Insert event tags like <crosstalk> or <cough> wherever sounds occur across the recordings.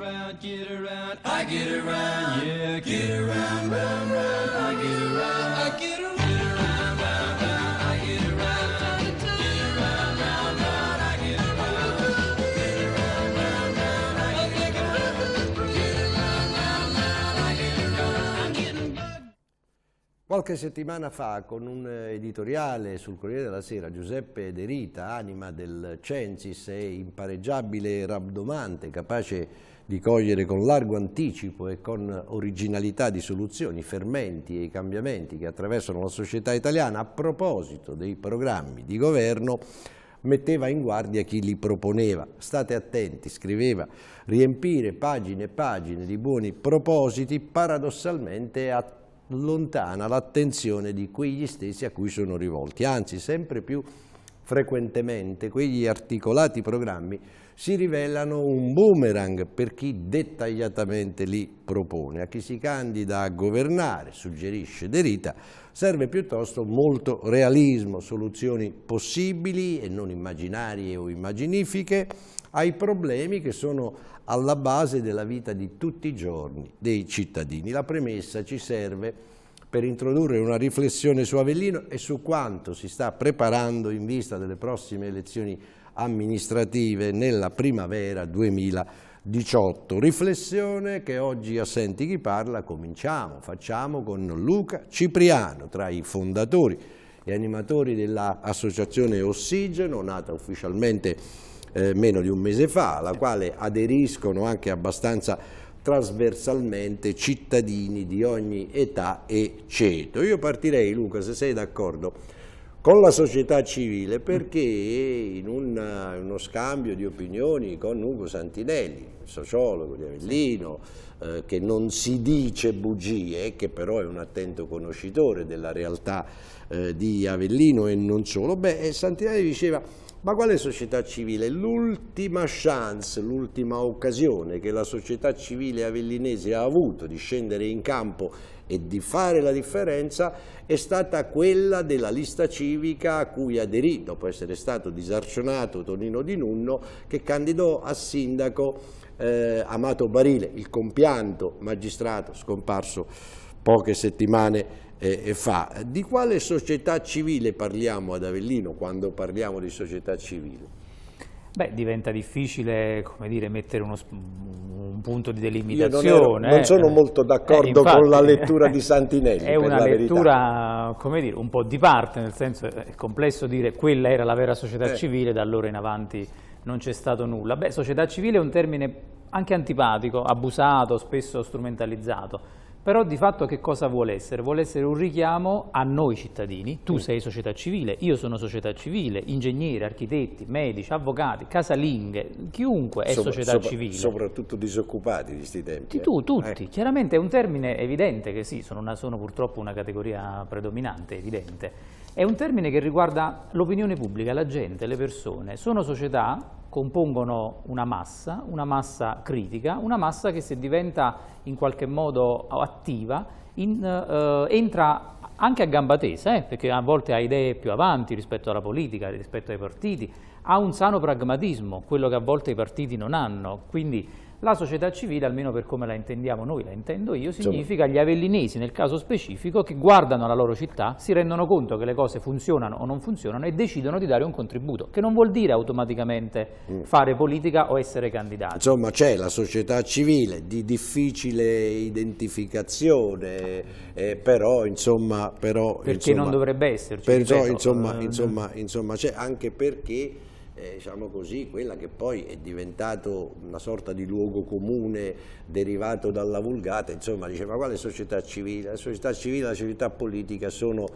around, get around, I get around, yeah, get around, round, round, I get around, I get around. Qualche settimana fa con un eh, editoriale sul Corriere della Sera Giuseppe De Rita, anima del Censis e impareggiabile rabdomante, capace di cogliere con largo anticipo e con originalità di soluzioni i fermenti e i cambiamenti che attraversano la società italiana a proposito dei programmi di governo metteva in guardia chi li proponeva. State attenti, scriveva, riempire pagine e pagine di buoni propositi paradossalmente allontana l'attenzione di quegli stessi a cui sono rivolti, anzi sempre più frequentemente quegli articolati programmi si rivelano un boomerang per chi dettagliatamente li propone. A chi si candida a governare, suggerisce Derita, serve piuttosto molto realismo, soluzioni possibili e non immaginarie o immaginifiche ai problemi che sono alla base della vita di tutti i giorni dei cittadini. La premessa ci serve per introdurre una riflessione su Avellino e su quanto si sta preparando in vista delle prossime elezioni amministrative nella primavera 2018. Riflessione che oggi a Senti chi parla cominciamo, facciamo con Luca Cipriano, tra i fondatori e animatori dell'associazione Ossigeno, nata ufficialmente eh, meno di un mese fa, alla quale aderiscono anche abbastanza trasversalmente cittadini di ogni età e ceto. Io partirei, Luca, se sei d'accordo, con la società civile perché in una, uno scambio di opinioni con Ugo Santinelli, sociologo di Avellino, eh, che non si dice bugie, che però è un attento conoscitore della realtà eh, di Avellino e non solo, beh, Santinelli diceva ma quale società civile? L'ultima chance, l'ultima occasione che la società civile avellinese ha avuto di scendere in campo e di fare la differenza è stata quella della lista civica a cui aderì, dopo essere stato disarcionato Tonino Di Nunno, che candidò a sindaco eh, Amato Barile, il compianto magistrato scomparso poche settimane fa eh, fa. Di quale società civile parliamo ad Avellino quando parliamo di società civile? Beh, diventa difficile, dire, mettere uno, un punto di delimitazione. Io non, ero, non sono eh, molto d'accordo eh, con la eh. lettura di Santinelli, <laughs> È una lettura, dire, un po' di parte, nel senso è complesso dire quella era la vera società eh. civile, da allora in avanti non c'è stato nulla. Beh, società civile è un termine anche antipatico, abusato, spesso strumentalizzato però di fatto che cosa vuole essere? Vuole essere un richiamo a noi cittadini, tu sei società civile, io sono società civile, ingegneri, architetti, medici, avvocati, casalinghe, chiunque è sopra, società sopra, civile. Soprattutto disoccupati di questi tempi. Eh. Tu, tutti, eh. chiaramente è un termine evidente che sì, sono, una, sono purtroppo una categoria predominante, evidente. È un termine che riguarda l'opinione pubblica, la gente, le persone. Sono società compongono una massa, una massa critica, una massa che se diventa in qualche modo attiva in, eh, entra anche a gamba tesa, eh, perché a volte ha idee più avanti rispetto alla politica, rispetto ai partiti, ha un sano pragmatismo, quello che a volte i partiti non hanno, quindi la società civile, almeno per come la intendiamo noi, la intendo io, significa gli avellinesi nel caso specifico che guardano la loro città, si rendono conto che le cose funzionano o non funzionano e decidono di dare un contributo, che non vuol dire automaticamente mm. fare politica o essere candidati. Insomma c'è la società civile di difficile identificazione, eh, però insomma... Però, perché insomma, non dovrebbe esserci. Però, ripeto, insomma, eh, insomma, insomma c'è anche perché eh, diciamo così, quella che poi è diventato una sorta di luogo comune derivato dalla vulgata, insomma diceva quale società civile? La società civile e la società politica sono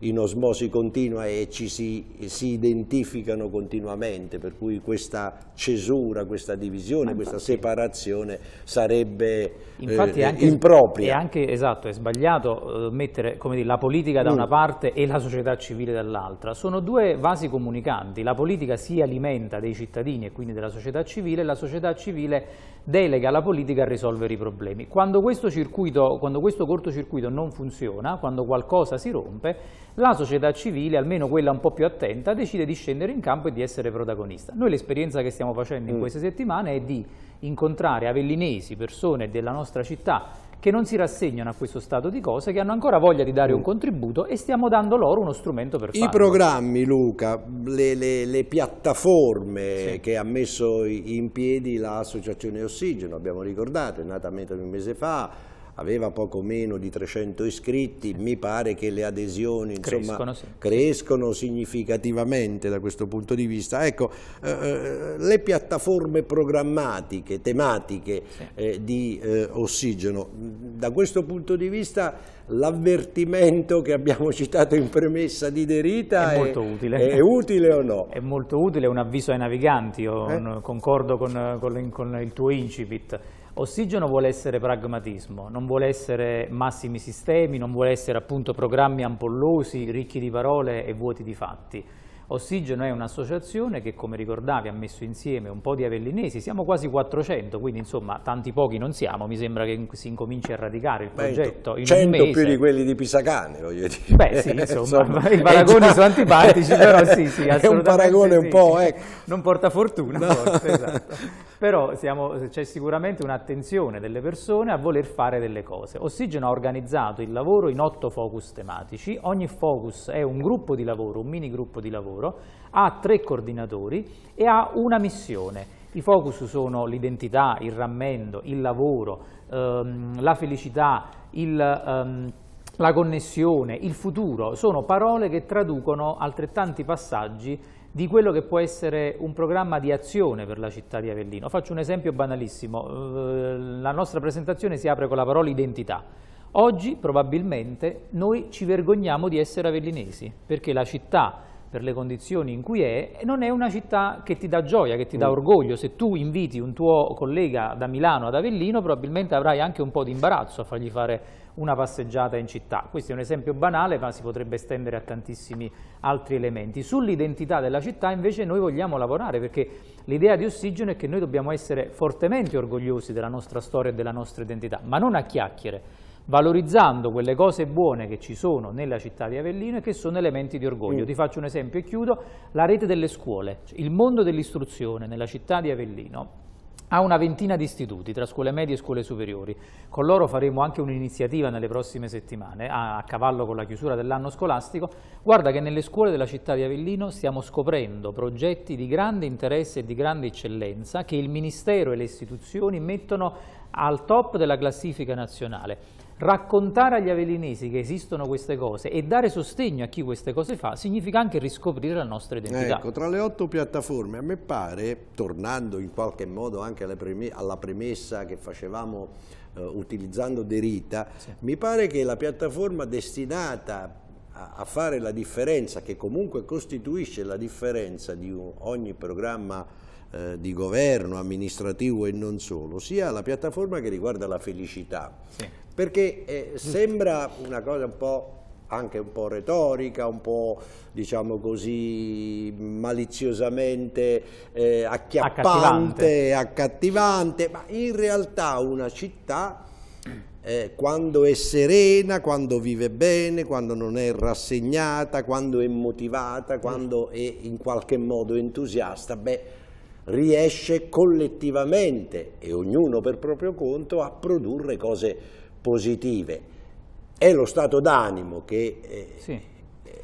in osmosi continua e ci si, si identificano continuamente, per cui questa cesura, questa divisione, questa separazione sarebbe eh, Infatti eh, è anche, impropria. È anche, esatto, è sbagliato eh, mettere dire, la politica da mm. una parte e la società civile dall'altra. Sono due vasi comunicanti, la politica si alimenta dei cittadini e quindi della società civile, la società civile delega la politica a risolvere i problemi. Quando questo, circuito, quando questo cortocircuito non funziona, quando qualcosa si rompe, la società civile, almeno quella un po' più attenta, decide di scendere in campo e di essere protagonista. Noi l'esperienza che stiamo facendo in mm. queste settimane è di incontrare avellinesi, persone della nostra città che non si rassegnano a questo stato di cose, che hanno ancora voglia di dare mm. un contributo e stiamo dando loro uno strumento per farlo. I programmi, Luca, le, le, le piattaforme sì. che ha messo in piedi l'associazione Ossigeno, abbiamo ricordato, è nata meno di un mese fa, aveva poco meno di 300 iscritti, mi pare che le adesioni insomma, crescono, sì. crescono, significativamente da questo punto di vista. Ecco, eh, eh le piattaforme programmatiche, tematiche sì. eh, di eh, ossigeno, da questo punto di vista l'avvertimento che abbiamo <laughs> citato in premessa di Derita è, molto utile. è utile o no? È molto utile, è un avviso ai naviganti, io eh? concordo con, con, con il tuo incipit. Ossigeno vuole essere pragmatismo, non vuole essere massimi sistemi, non vuole essere appunto programmi ampollosi, ricchi di parole e vuoti di fatti. Ossigeno è un'associazione che, come ricordavi, ha messo insieme un po' di avellinesi, siamo quasi 400, quindi insomma tanti pochi non siamo, mi sembra che si incominci a radicare il progetto Beh, 100 più di quelli di Pisacane, voglio dire. Beh sì, <laughs> insomma, insomma <laughs> i paragoni già... sono antipatici, però sì, sì, <laughs> È un paragone un po', ecco. Non porta fortuna no. forse, esatto però c'è sicuramente un'attenzione delle persone a voler fare delle cose. Ossigeno ha organizzato il lavoro in otto focus tematici, ogni focus è un gruppo di lavoro, un mini gruppo di lavoro, ha tre coordinatori e ha una missione. I focus sono l'identità, il rammendo, il lavoro, ehm, la felicità, il... Ehm, la connessione, il futuro, sono parole che traducono altrettanti passaggi di quello che può essere un programma di azione per la città di Avellino. Faccio un esempio banalissimo, eh, la nostra presentazione si apre con la parola identità. Oggi probabilmente noi ci vergogniamo di essere avellinesi perché la città per le condizioni in cui è, non è una città che ti dà gioia, che ti dà mm. orgoglio. Se tu inviti un tuo collega da Milano ad Avellino, probabilmente avrai anche un po' di imbarazzo a fargli fare una passeggiata in città. Questo è un esempio banale, ma si potrebbe estendere a tantissimi altri elementi. Sull'identità della città invece noi vogliamo lavorare, perché l'idea di ossigeno è che noi dobbiamo essere fortemente orgogliosi della nostra storia e della nostra identità, ma non a chiacchiere valorizzando quelle cose buone che ci sono nella città di Avellino e che sono elementi di orgoglio. Mm. Ti faccio un esempio e chiudo, la rete delle scuole, il mondo dell'istruzione nella città di Avellino ha una ventina di istituti tra scuole medie e scuole superiori. Con loro faremo anche un'iniziativa nelle prossime settimane, a, cavallo con la chiusura dell'anno scolastico. Guarda che nelle scuole della città di Avellino stiamo scoprendo progetti di grande interesse e di grande eccellenza che il Ministero e le istituzioni mettono al top della classifica nazionale raccontare agli avelinesi che esistono queste cose e dare sostegno a chi queste cose fa significa anche riscoprire la nostra identità. Ecco, tra le otto piattaforme, a me pare, tornando in qualche modo anche alla premessa che facevamo eh, utilizzando Derita, sì. mi pare che la piattaforma destinata a fare la differenza, che comunque costituisce la differenza di ogni programma eh, di governo, amministrativo e non solo, sia la piattaforma che riguarda la felicità. Sì perché eh, mm. sembra una cosa un po' anche un po' retorica, un po' diciamo così maliziosamente eh, acchiappante, accattivante. accattivante, ma in realtà una città eh, quando è serena, quando vive bene, quando non è rassegnata, quando è motivata, quando è in qualche modo entusiasta, beh, riesce collettivamente e ognuno per proprio conto a produrre cose positive. È lo stato d'animo che, eh, sì,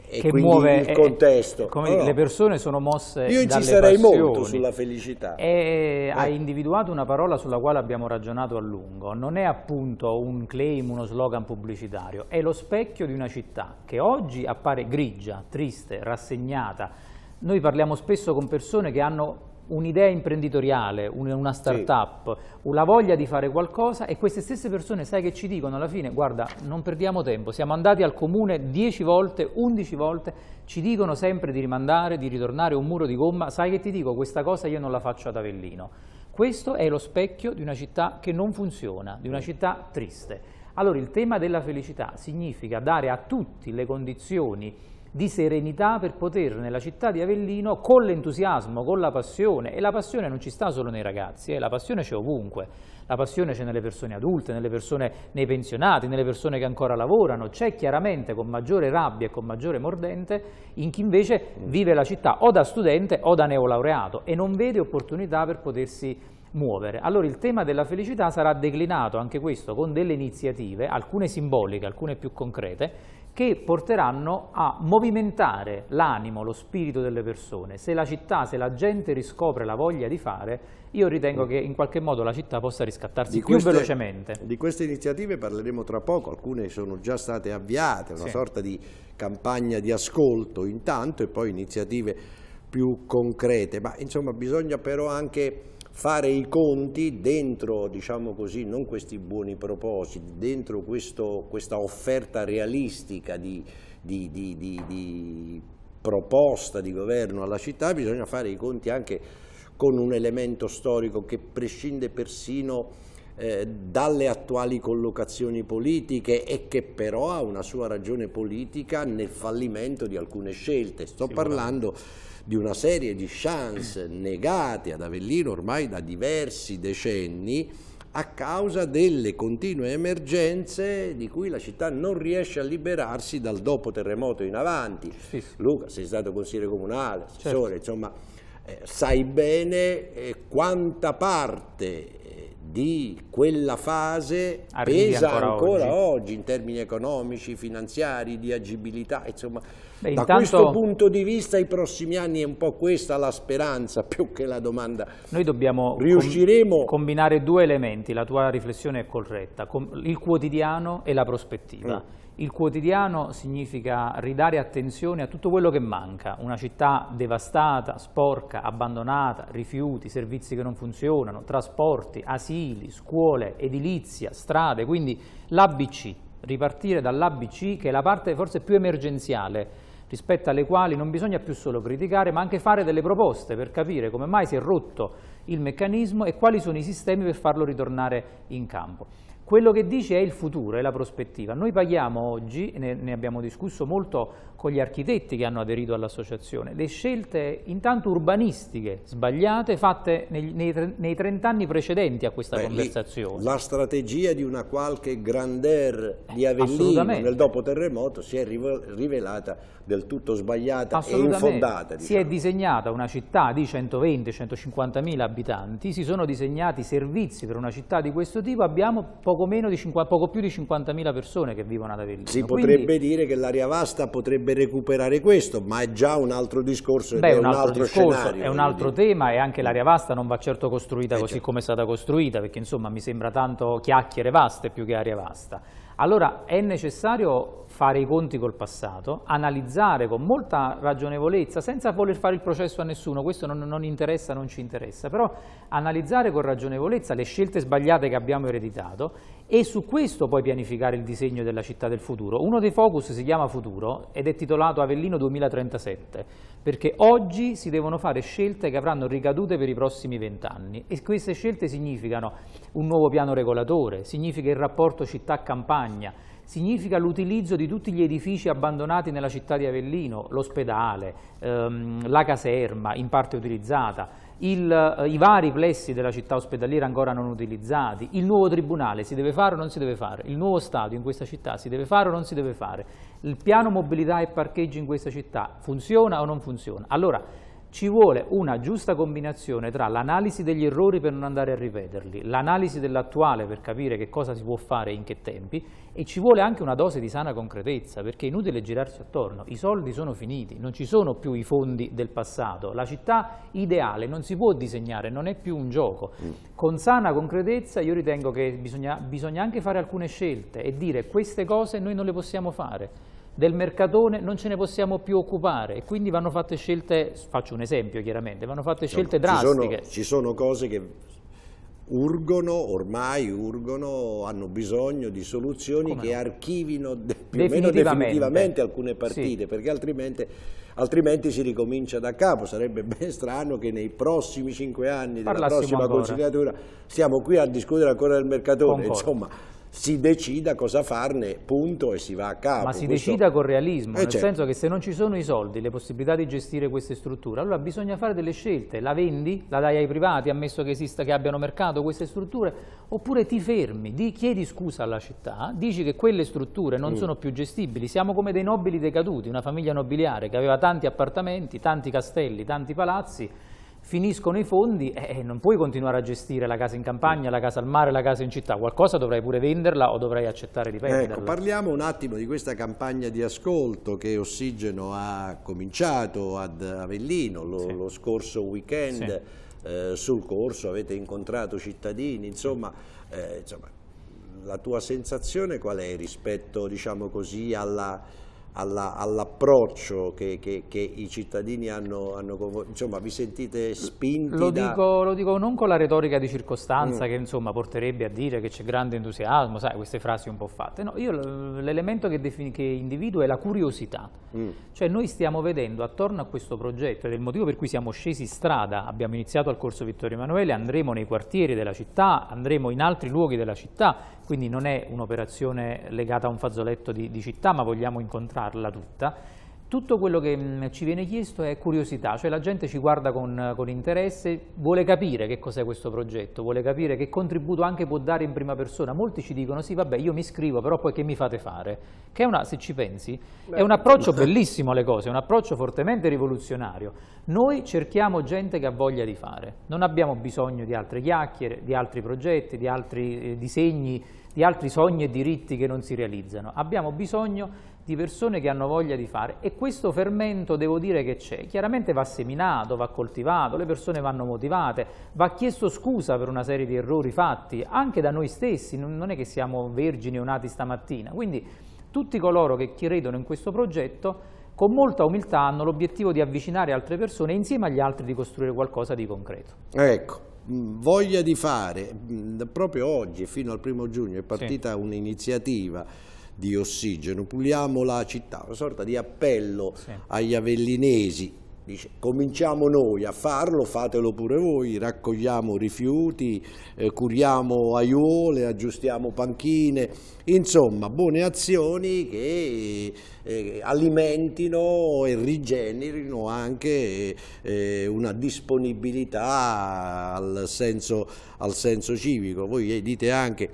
e che muove il eh, contesto. È, allora, le persone sono mosse Io insisterei molto sulla felicità. E eh, eh. Hai individuato una parola sulla quale abbiamo ragionato a lungo. Non è appunto un claim, uno slogan pubblicitario. È lo specchio di una città che oggi appare grigia, triste, rassegnata. Noi parliamo spesso con persone che hanno un'idea imprenditoriale, una start-up, sì. la voglia di fare qualcosa e queste stesse persone, sai che ci dicono alla fine, guarda, non perdiamo tempo, siamo andati al comune 10 volte, 11 volte, ci dicono sempre di rimandare, di ritornare un muro di gomma, sai che ti dico, questa cosa io non la faccio ad Avellino. Questo è lo specchio di una città che non funziona, di una città triste. Allora il tema della felicità significa dare a tutti le condizioni di serenità per poter nella città di Avellino con l'entusiasmo, con la passione e la passione non ci sta solo nei ragazzi, eh, la passione c'è ovunque, la passione c'è nelle persone adulte, nelle persone, nei pensionati, nelle persone che ancora lavorano, c'è chiaramente con maggiore rabbia e con maggiore mordente in chi invece vive la città o da studente o da neolaureato e non vede opportunità per potersi muovere. Allora il tema della felicità sarà declinato anche questo con delle iniziative, alcune simboliche, alcune più concrete, che porteranno a movimentare l'animo, lo spirito delle persone. Se la città, se la gente riscopre la voglia di fare, io ritengo che in qualche modo la città possa riscattarsi di più velocemente. Di queste iniziative parleremo tra poco, alcune sono già state avviate, una sì. sorta di campagna di ascolto intanto e poi iniziative più concrete, ma insomma bisogna però anche fare i conti dentro, diciamo così, non questi buoni propositi, dentro questo, questa offerta realistica di, di, di, di proposta di governo alla città, bisogna fare i conti anche con un elemento storico che prescinde persino eh, dalle attuali collocazioni politiche e che però ha una sua ragione politica nel fallimento di alcune scelte. Sto parlando di una serie di chance negate ad Avellino ormai da diversi decenni a causa delle continue emergenze di cui la città non riesce a liberarsi dal dopo terremoto in avanti. Sì, sì. Luca, sei stato consigliere comunale, certo. assessore, certo. insomma, eh, sai bene eh, quanta parte eh, di quella fase Arrivi pesa ancora, ancora oggi. oggi in termini economici, finanziari, di agibilità, insomma Beh, intanto... Da questo punto di vista i prossimi anni è un po' questa la speranza <laughs> più che la domanda. Noi dobbiamo Riusciremo... combinare due elementi, la tua riflessione è corretta, il quotidiano e la prospettiva. Mm. Il quotidiano significa ridare attenzione a tutto quello che manca, una città devastata, sporca, abbandonata, rifiuti, servizi che non funzionano, trasporti, asili, scuole, edilizia, strade, quindi l'ABC, ripartire dall'ABC che è la parte forse più emergenziale rispetto alle quali non bisogna più solo criticare, ma anche fare delle proposte per capire come mai si è rotto il meccanismo e quali sono i sistemi per farlo ritornare in campo. Quello che dice è il futuro, è la prospettiva. Noi paghiamo oggi, ne, ne abbiamo discusso molto con gli architetti che hanno aderito all'associazione, le scelte intanto urbanistiche sbagliate fatte nei, nei, nei 30 anni precedenti a questa Beh, conversazione. la strategia di una qualche grandeur di Avellino nel dopo terremoto si è rivelata del tutto sbagliata e infondata. Diciamo. Si è disegnata una città di 120-150 mila abitanti, si sono disegnati servizi per una città di questo tipo, abbiamo poco poco, di 50, poco più di 50.000 persone che vivono ad Avellino. Si potrebbe Quindi, dire che l'area vasta potrebbe recuperare questo, ma è già un altro discorso beh, è un altro, altro discorso, scenario. È un altro dire. tema e anche l'area vasta non va certo costruita eh, così certo. come è stata costruita, perché insomma mi sembra tanto chiacchiere vaste più che area vasta. Allora è necessario fare i conti col passato, analizzare con molta ragionevolezza, senza voler fare il processo a nessuno, questo non, non, interessa, non ci interessa, però analizzare con ragionevolezza le scelte sbagliate che abbiamo ereditato e su questo poi pianificare il disegno della città del futuro. Uno dei focus si chiama Futuro ed è titolato Avellino 2037, perché oggi si devono fare scelte che avranno ricadute per i prossimi vent'anni e queste scelte significano un nuovo piano regolatore, significa il rapporto città-campagna, significa l'utilizzo di tutti gli edifici abbandonati nella città di Avellino, l'ospedale, ehm, la caserma in parte utilizzata, il, eh, i vari plessi della città ospedaliera ancora non utilizzati, il nuovo tribunale si deve fare o non si deve fare, il nuovo stadio in questa città si deve fare o non si deve fare, il piano mobilità e parcheggi in questa città funziona o non funziona. Allora, ci vuole una giusta combinazione tra l'analisi degli errori per non andare a ripeterli, l'analisi dell'attuale per capire che cosa si può fare e in che tempi e ci vuole anche una dose di sana concretezza perché è inutile girarsi attorno, i soldi sono finiti, non ci sono più i fondi del passato, la città ideale non si può disegnare, non è più un gioco. Mm. Con sana concretezza io ritengo che bisogna, bisogna anche fare alcune scelte e dire queste cose noi non le possiamo fare del mercatone non ce ne possiamo più occupare e quindi vanno fatte scelte, faccio un esempio chiaramente, vanno fatte scelte Insomma, drastiche. Ci sono, ci sono cose che urgono, ormai urgono, hanno bisogno di soluzioni Come che no? archivino più o meno definitivamente alcune partite, sì. perché altrimenti, altrimenti, si ricomincia da capo. Sarebbe ben strano che nei prossimi cinque anni della prossima ancora. consigliatura stiamo qui a discutere ancora del mercatone. Concordo. Insomma, si decida cosa farne, punto, e si va a capo. Ma si Questo... decida con realismo, eh, nel certo. senso che se non ci sono i soldi, le possibilità di gestire queste strutture, allora bisogna fare delle scelte, la vendi, la dai ai privati, ammesso che esista, che abbiano mercato queste strutture, oppure ti fermi, di, chiedi scusa alla città, dici che quelle strutture non mm. sono più gestibili, siamo come dei nobili decaduti, una famiglia nobiliare che aveva tanti appartamenti, tanti castelli, tanti palazzi, finiscono i fondi e eh, eh, non puoi continuare a gestire la casa in campagna, la casa al mare, la casa in città, qualcosa dovrai pure venderla o dovrai accettare di venderla. Ecco, parliamo un attimo di questa campagna di ascolto che Ossigeno ha cominciato ad Avellino lo, sì. lo scorso weekend sì. eh, sul corso, avete incontrato cittadini, insomma, eh, insomma, la tua sensazione qual è rispetto diciamo così, alla all'approccio che, che, che, i cittadini hanno, hanno insomma vi sentite spinti lo, da... dico, lo, dico, non con la retorica di circostanza mm. che insomma porterebbe a dire che c'è grande entusiasmo sai queste frasi un po' fatte no, io l'elemento che, che, individuo è la curiosità mm. cioè noi stiamo vedendo attorno a questo progetto ed è il motivo per cui siamo scesi in strada abbiamo iniziato al corso Vittorio Emanuele andremo nei quartieri della città andremo in altri luoghi della città quindi non è un'operazione legata a un fazzoletto di, di città, ma vogliamo incontrarla tutta tutto quello che mm, ci viene chiesto è curiosità, cioè la gente ci guarda con, con interesse, vuole capire che cos'è questo progetto, vuole capire che contributo anche può dare in prima persona. Molti ci dicono sì, vabbè, io mi iscrivo, però poi che mi fate fare? Che è una, se ci pensi, Beh, è un approccio <laughs> bellissimo alle cose, è un approccio fortemente rivoluzionario. Noi cerchiamo gente che ha voglia di fare, non abbiamo bisogno di altre chiacchiere, di altri progetti, di altri eh, disegni, di altri sogni e diritti che non si realizzano. Abbiamo bisogno di persone che hanno voglia di fare e questo fermento devo dire che c'è. Chiaramente va seminato, va coltivato, le persone vanno motivate, va chiesto scusa per una serie di errori fatti, anche da noi stessi, non è che siamo vergini o nati stamattina. Quindi tutti coloro che credono in questo progetto con molta umiltà hanno l'obiettivo di avvicinare altre persone e insieme agli altri di costruire qualcosa di concreto. Ecco voglia di fare, proprio oggi fino al primo giugno è partita sì. un'iniziativa di ossigeno, puliamo la città, una sorta di appello sì. agli avellinesi Dice, cominciamo noi a farlo, fatelo pure voi, raccogliamo rifiuti, eh, curiamo aiuole, aggiustiamo panchine, insomma buone azioni che eh, alimentino e rigenerino anche eh, una disponibilità al senso, al senso civico. Voi dite anche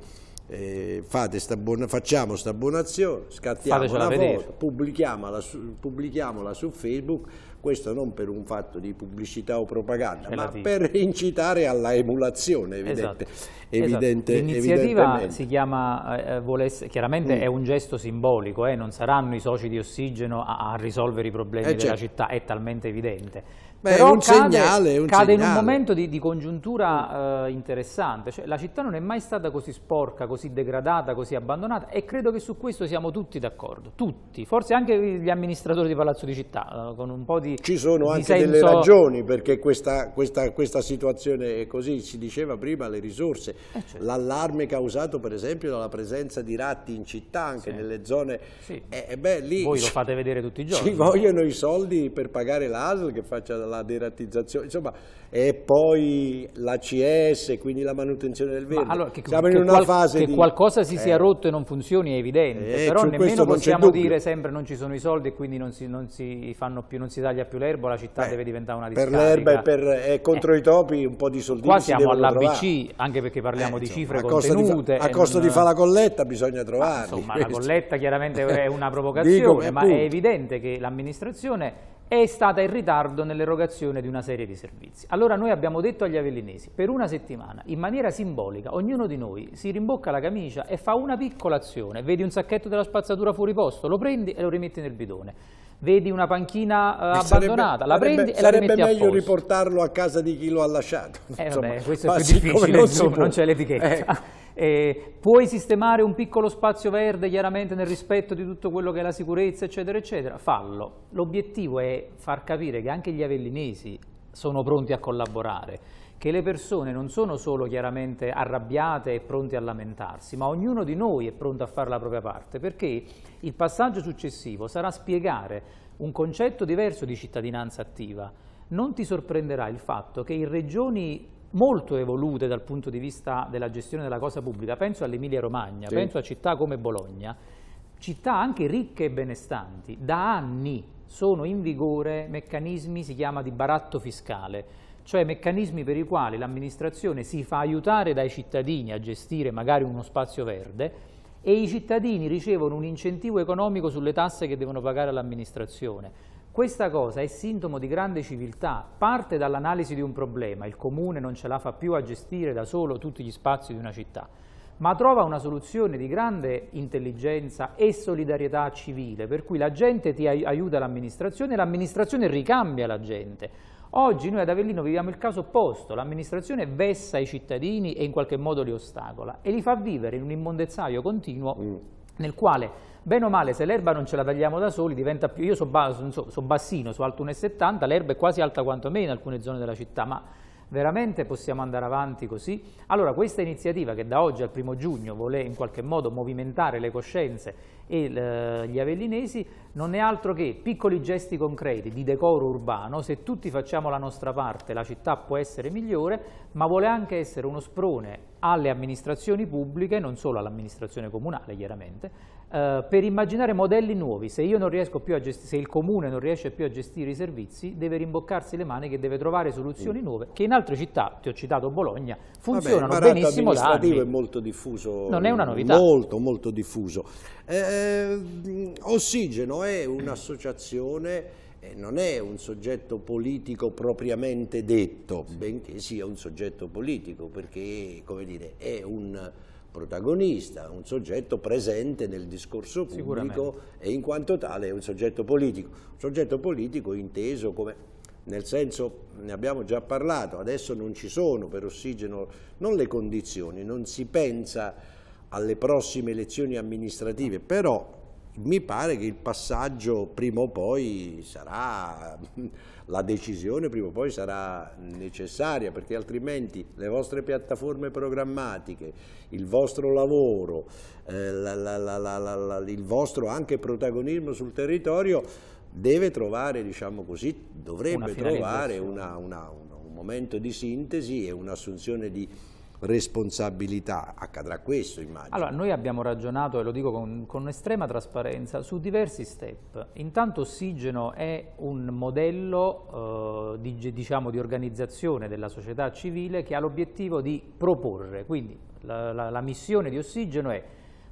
eh, sta buona, facciamo questa buona azione, scattiamo Fatecela una foto, pubblichiamola su, pubblichiamola su Facebook questo non per un fatto di pubblicità o propaganda, ma per incitare alla emulazione, esatto. evidente, esatto. Evidente, L'iniziativa si chiama, eh, eh, volesse, chiaramente mm. è un gesto simbolico, eh, non saranno i soci di ossigeno a, a risolvere i problemi eh della certo. città, è talmente evidente Beh, Però è un cade, segnale, un cade segnale. in un momento di, di congiuntura eh, interessante, cioè, la città non è mai stata così sporca, così degradata, così abbandonata e credo che su questo siamo tutti d'accordo, tutti, forse anche gli amministratori di Palazzo di Città, eh, con un po' di Ci sono di anche senso... delle ragioni perché questa, questa, questa, situazione è così, si diceva prima le risorse, eh certo. l'allarme causato per esempio dalla presenza di ratti in città, anche sì. nelle zone, sì. eh, eh beh, lì... Voi lo fate vedere tutti i giorni. Ci vogliono i soldi per pagare l'ASL che faccia alla deratizzazione, insomma, e poi l'ACS, quindi la manutenzione del verde. Ma allora, che, Siamo che in una qual, fase che di... qualcosa si sia eh. rotto e non funzioni è evidente, eh, però nemmeno possiamo dire sempre non ci sono i soldi e quindi non si, non si, più, non si taglia più l'erba, la città eh, deve diventare una discarica. Per l'erba e, per, e eh, contro eh. i topi un po' di soldi Qua siamo all'ABC, anche perché parliamo di cifre a contenute. Costo a costo non... di fare la colletta bisogna trovarli. Ma, insomma, questo. la colletta chiaramente è <laughs> una provocazione, Dico, ma appunto. è evidente che l'amministrazione è stata in ritardo nell'erogazione di una serie di servizi. Allora noi abbiamo detto agli avellinesi, per una settimana, in maniera simbolica, ognuno di noi si rimbocca la camicia e fa una piccola azione, vedi un sacchetto della spazzatura fuori posto, lo prendi e lo rimetti nel bidone vedi una panchina eh, abbandonata, sarebbe, la prendi sarebbe, e la rimetti Sarebbe meglio riportarlo a casa di chi lo ha lasciato. Eh, vabbè, questo è più difficile, non, insomma, non c'è l'etichetta. Eh. eh. puoi sistemare un piccolo spazio verde, chiaramente nel rispetto di tutto quello che è la sicurezza, eccetera, eccetera. Fallo. L'obiettivo è far capire che anche gli avellinesi sono pronti a collaborare, che le persone non sono solo chiaramente arrabbiate e pronti a lamentarsi, ma ognuno di noi è pronto a fare la propria parte, perché il passaggio successivo sarà spiegare un concetto diverso di cittadinanza attiva. Non ti sorprenderà il fatto che in regioni molto evolute dal punto di vista della gestione della cosa pubblica, penso all'Emilia Romagna, sì. penso a città come Bologna, città anche ricche e benestanti, da anni sono in vigore meccanismi, si chiama di baratto fiscale, cioè meccanismi per i quali l'amministrazione si fa aiutare dai cittadini a gestire magari uno spazio verde e i cittadini ricevono un incentivo economico sulle tasse che devono pagare all'amministrazione. Questa cosa è sintomo di grande civiltà, parte dall'analisi di un problema, il comune non ce la fa più a gestire da solo tutti gli spazi di una città ma trova una soluzione di grande intelligenza e solidarietà civile, per cui la gente ti aiuta l'amministrazione e l'amministrazione ricambia la gente. Oggi noi ad Avellino viviamo il caso opposto, l'amministrazione vessa i cittadini e in qualche modo li ostacola e li fa vivere in un immondezzaio continuo mm. nel quale bene o male se l'erba non ce la tagliamo da soli diventa più, io sono so, so bassino, sono alto 1,70, l'erba è quasi alta quanto me in alcune zone della città, ma Veramente possiamo andare avanti così? Allora questa iniziativa che da oggi al primo giugno vuole in qualche modo movimentare le coscienze e gli avellinesi non è altro che piccoli gesti concreti di decoro urbano, se tutti facciamo la nostra parte la città può essere migliore, ma vuole anche essere uno sprone alle amministrazioni pubbliche, non solo all'amministrazione comunale chiaramente, eh, per immaginare modelli nuovi. Se, se il comune non riesce più a gestire i servizi, deve rimboccarsi le mani maniche, deve trovare soluzioni mm. nuove che in altre città, ti ho citato Bologna, funzionano Vabbè, benissimo da anni. è molto diffuso. Non è una novità. Molto, molto diffuso. Eh, mm, ossigeno è un'associazione non è un soggetto politico propriamente detto, benché sia un soggetto politico, perché dire, è un protagonista, un soggetto presente nel discorso pubblico e in quanto tale è un soggetto politico. Un soggetto politico inteso come, nel senso, ne abbiamo già parlato, adesso non ci sono per ossigeno, non le condizioni, non si pensa alle prossime elezioni amministrative, però mi pare che il passaggio prima o poi sarà la decisione prima o poi sarà necessaria perché altrimenti le vostre piattaforme programmatiche, il vostro lavoro, eh, la, la, la, il vostro anche protagonismo sul territorio deve trovare, diciamo così, dovrebbe una trovare una, una, un, un momento di sintesi e un'assunzione di responsabilità. Accadrà questo, immagino. Allora, noi abbiamo ragionato, e lo dico con, con estrema trasparenza, su diversi step. Intanto Ossigeno è un modello eh, di, diciamo, di organizzazione della società civile che ha l'obiettivo di proporre, quindi la, la, la missione di Ossigeno è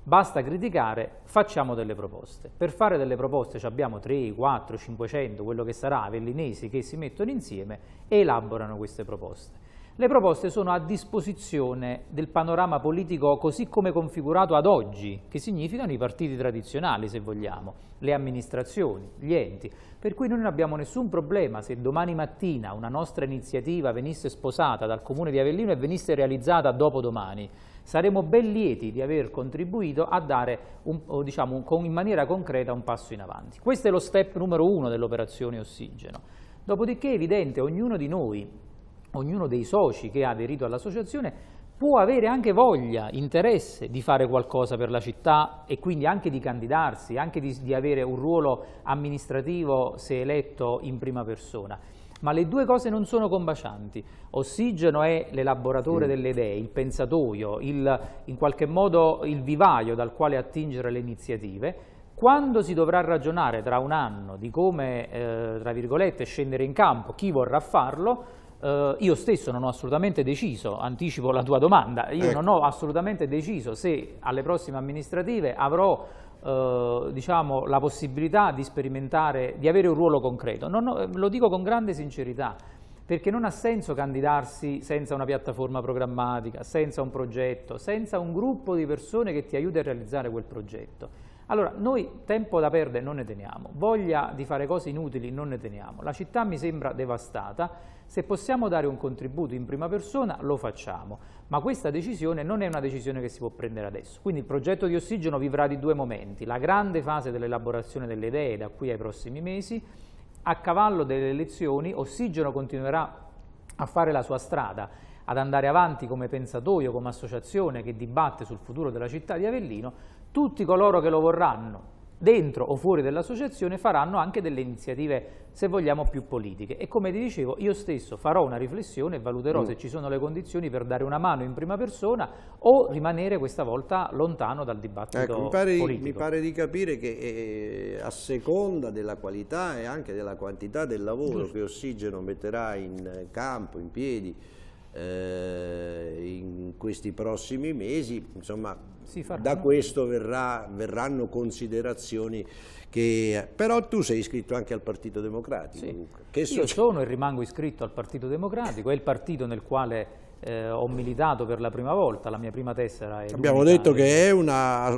basta criticare, facciamo delle proposte. Per fare delle proposte abbiamo 3, 4, 500, quello che sarà, vellinesi che si mettono insieme e elaborano queste proposte. Le proposte sono a disposizione del panorama politico così come configurato ad oggi, che significano i partiti tradizionali, se vogliamo, le amministrazioni, gli enti. Per cui noi non abbiamo nessun problema se domani mattina una nostra iniziativa venisse sposata dal Comune di Avellino e venisse realizzata dopo domani. Saremo ben lieti di aver contribuito a dare un, diciamo, un, in maniera concreta un passo in avanti. Questo è lo step numero uno dell'operazione Ossigeno. Dopodiché è evidente, ognuno di noi ognuno dei soci che ha aderito all'associazione può avere anche voglia, interesse di fare qualcosa per la città e quindi anche di candidarsi, anche di, di, avere un ruolo amministrativo se eletto in prima persona. Ma le due cose non sono combacianti. Ossigeno è l'elaboratore mm. delle idee, il pensatoio, il, in qualche modo il vivaio dal quale attingere le iniziative. Quando si dovrà ragionare tra un anno di come, eh, tra virgolette, scendere in campo, chi vorrà farlo, Uh, io stesso non ho assolutamente deciso, anticipo la tua domanda, io ecco. non ho assolutamente deciso se alle prossime amministrative avrò uh, diciamo, la possibilità di sperimentare, di avere un ruolo concreto. Ho, lo dico con grande sincerità, perché non ha senso candidarsi senza una piattaforma programmatica, senza un progetto, senza un gruppo di persone che ti aiuti a realizzare quel progetto. Allora, noi tempo da perdere non ne teniamo, voglia di fare cose inutili non ne teniamo, la città mi sembra devastata, se possiamo dare un contributo in prima persona lo facciamo, ma questa decisione non è una decisione che si può prendere adesso. Quindi il progetto di ossigeno vivrà di due momenti, la grande fase dell'elaborazione delle idee da qui ai prossimi mesi, a cavallo delle elezioni ossigeno continuerà a fare la sua strada ad andare avanti come pensatoio, come associazione che dibatte sul futuro della città di Avellino, tutti coloro che lo vorranno, dentro o fuori dell'associazione, faranno anche delle iniziative, se vogliamo, più politiche. E come ti dicevo, io stesso farò una riflessione e valuterò mm. se ci sono le condizioni per dare una mano in prima persona o rimanere questa volta lontano dal dibattito ecco, mi pare, politico. Mi pare di capire che eh, eh, a seconda della qualità e anche della quantità del lavoro Giusto. che Ossigeno metterà in campo, in piedi, eh, in questi prossimi mesi, insomma da questo verrà, verranno considerazioni che... Però tu sei iscritto anche al Partito Democratico. Sì. Io sono e rimango iscritto al Partito Democratico, è il partito nel quale eh, ho militato per la prima volta, la mia prima tessera è Abbiamo detto che è una,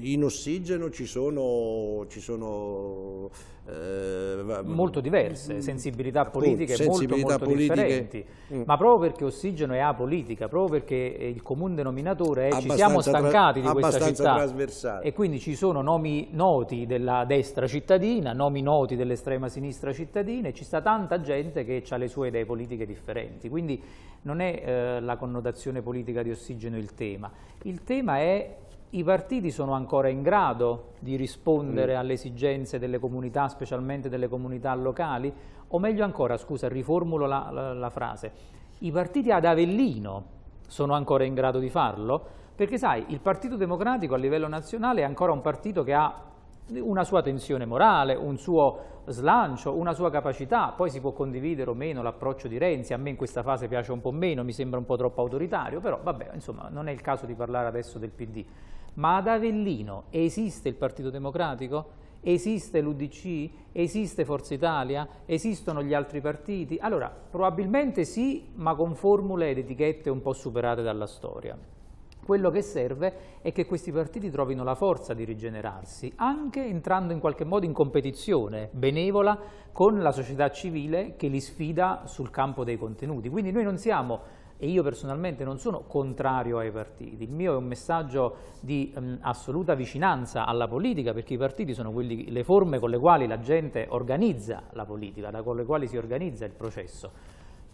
in ossigeno ci sono, ci sono eh, molto diverse, mm. sensibilità politiche sensibilità molto, molto politiche. differenti, mm. ma proprio perché ossigeno è apolitica, proprio perché il comune denominatore è ci siamo stancati di questa città e quindi ci sono nomi noti della destra cittadina, nomi noti dell'estrema sinistra cittadina e ci sta tanta gente che ha le sue idee politiche differenti, quindi non è eh, la connotazione politica di ossigeno il tema, il tema è i partiti sono ancora in grado di rispondere mm. alle esigenze delle comunità, specialmente delle comunità locali? O meglio ancora, scusa, riformulo la, la, la frase, i partiti ad Avellino sono ancora in grado di farlo? Perché sai, il Partito Democratico a livello nazionale è ancora un partito che ha una sua tensione morale, un suo slancio, una sua capacità, poi si può condividere o meno l'approccio di Renzi, a me in questa fase piace un po' meno, mi sembra un po' troppo autoritario, però vabbè, insomma, non è il caso di parlare adesso del PD. Ma ad Avellino esiste il Partito Democratico? Esiste l'UDC? Esiste Forza Italia? Esistono gli altri partiti? Allora, probabilmente sì, ma con formule ed etichette un po' superate dalla storia. Quello che serve è che questi partiti trovino la forza di rigenerarsi, anche entrando in qualche modo in competizione benevola con la società civile che li sfida sul campo dei contenuti. Quindi noi non siamo, e io personalmente non sono contrario ai partiti, il mio è un messaggio di mh, ehm, assoluta vicinanza alla politica, perché i partiti sono quelli, le forme con le quali la gente organizza la politica, con le quali si organizza il processo.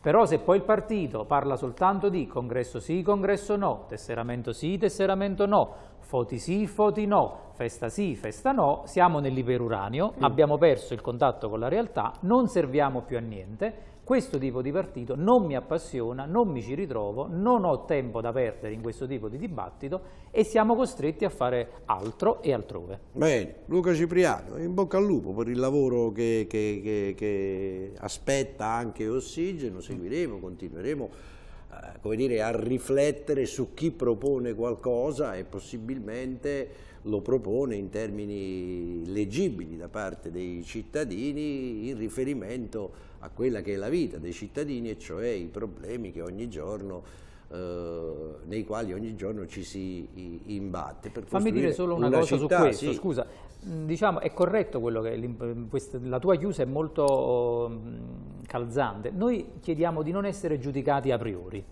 Però se poi il partito parla soltanto di congresso sì, congresso no, tesseramento sì, tesseramento no, foti sì, foti no, festa sì, festa no, siamo nell'iperuranio, mm. abbiamo perso il contatto con la realtà, non serviamo più a niente, questo tipo di partito non mi appassiona, non mi ci ritrovo, non ho tempo da perdere in questo tipo di dibattito e siamo costretti a fare altro e altrove. Bene, Luca Cipriano, in bocca al lupo per il lavoro che, che, che, che aspetta anche Ossigeno, seguiremo, continueremo eh, dire, a riflettere su chi propone qualcosa e possibilmente lo propone in termini leggibili da parte dei cittadini in riferimento a a quella che è la vita dei cittadini, e cioè i problemi giorno, eh, nei quali ogni giorno ci si imbatte. Fammi dire solo una, una cosa città, su questo, sì. scusa. Mm, diciamo, è corretto quello che la tua chiusa è molto mm, calzante. Noi chiediamo di non essere giudicati a priori.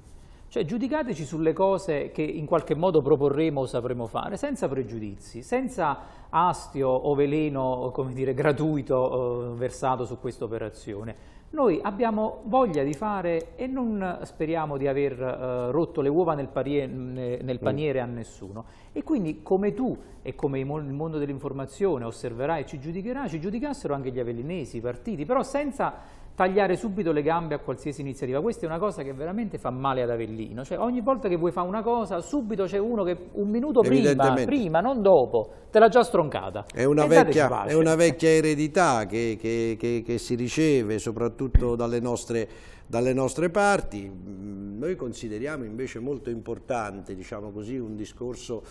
Cioè giudicateci sulle cose che in qualche modo proporremo o sapremo fare, senza pregiudizi, senza astio o veleno dire, gratuito eh, versato su questa operazione. Noi abbiamo voglia di fare e non speriamo di aver eh, rotto le uova nel, nel mm. paniere a nessuno. E quindi come tu e come il mondo dell'informazione osserverà e ci giudicherà, ci giudicassero anche gli avellinesi, i partiti, però senza tagliare subito le gambe a qualsiasi iniziativa. Questa è una cosa che veramente fa male ad Avellino, cioè ogni volta che vuoi fare una cosa subito c'è uno che un minuto prima, prima, non dopo, te l'ha già stroncata. È una, vecchia, è una vecchia, eh. eredità che, che, che, che, si riceve soprattutto dalle nostre, dalle nostre parti. Mm, noi consideriamo invece molto importante, diciamo così, un discorso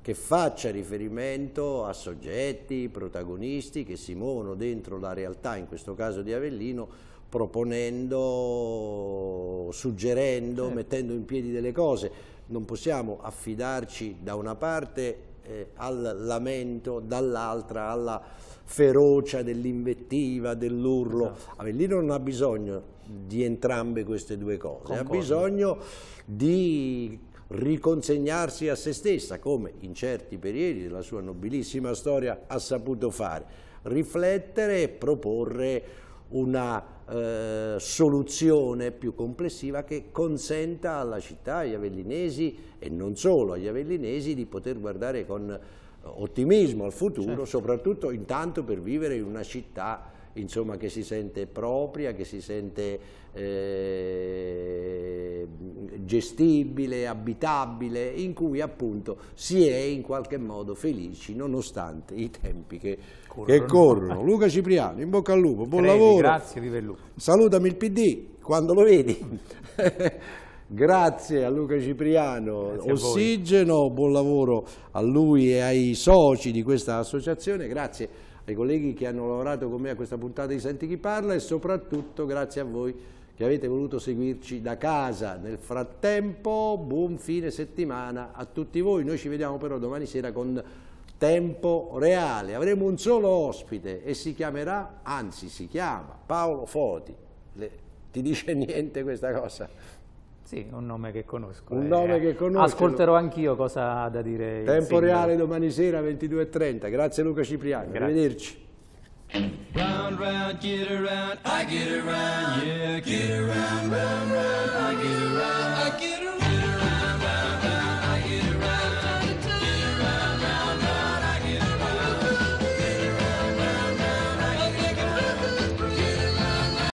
che faccia riferimento a soggetti, protagonisti che si muovono dentro la realtà, in questo caso di Avellino, proponendo, suggerendo, certo. mettendo in piedi delle cose. Non possiamo affidarci da una parte eh, al lamento, dall'altra alla ferocia dell'invettiva, dell'urlo. Esatto. Avellino non ha bisogno di entrambe queste due cose, Concordo. ha bisogno di riconsegnarsi a se stessa, come in certi periodi della sua nobilissima storia ha saputo fare, riflettere e proporre una eh, soluzione più complessiva che consenta alla città, agli avellinesi e non solo agli avellinesi di poter guardare con ottimismo al futuro, certo. soprattutto intanto per vivere in una città insomma, che si sente propria, che si sente eh, gestibile, abitabile, in cui appunto si è in qualche modo felici nonostante i tempi che corrono. Che corrono. Luca Cipriano, in bocca al lupo, buon Credi, lavoro. Grazie, vive Luca. Salutami il PD quando lo vedi. <laughs> Grazie a Luca Cipriano, Grazie ossigeno, buon lavoro a lui e ai soci di questa associazione. Grazie ai colleghi che hanno lavorato con me a questa puntata di Senti chi parla e soprattutto grazie a voi che avete voluto seguirci da casa. Nel frattempo, buon fine settimana a tutti voi. Noi ci vediamo però domani sera con tempo reale. Avremo un solo ospite e si chiamerà, anzi si chiama Paolo Foti. Le, ti dice <laughs> niente questa cosa? Sì, un nome che conosco. Un eh, nome che conosco. Ascolterò anch'io cosa ha da dire. Tempo reale domani sera 22.30. Grazie Luca Cipriani. Grazie. Arrivederci. Round, round, get around, I get around, yeah, get around, round, round, I get around.